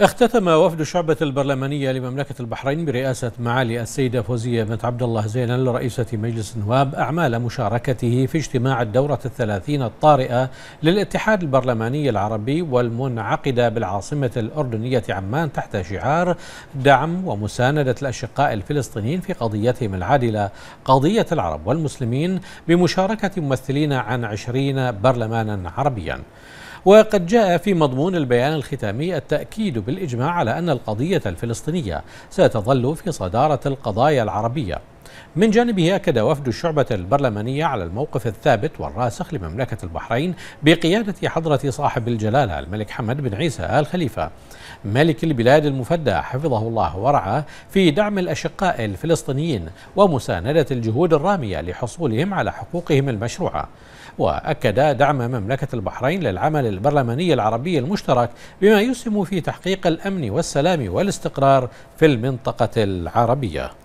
اختتم وفد الشعبة البرلمانية لمملكة البحرين برئاسة معالي السيدة فوزية بنت عبد الله زينل رئيسة مجلس النواب أعمال مشاركته في اجتماع الدورة الثلاثين الطارئة للاتحاد البرلماني العربي والمنعقدة بالعاصمة الأردنية عمان تحت شعار دعم ومساندة الأشقاء الفلسطينيين في قضيتهم العادلة قضية العرب والمسلمين بمشاركة ممثلين عن عشرين برلمانا عربيا وقد جاء في مضمون البيان الختامي التأكيد بالإجماع على أن القضية الفلسطينية ستظل في صدارة القضايا العربية من جانبه أكد وفد الشعبة البرلمانية على الموقف الثابت والراسخ لمملكة البحرين بقيادة حضرة صاحب الجلالة الملك حمد بن عيسى آل خليفة ملك البلاد المفدى حفظه الله ورعاه في دعم الأشقاء الفلسطينيين ومساندة الجهود الرامية لحصولهم على حقوقهم المشروعة وأكد دعم مملكة البحرين للعمل البرلماني العربي المشترك بما يسهم في تحقيق الأمن والسلام والاستقرار في المنطقة العربية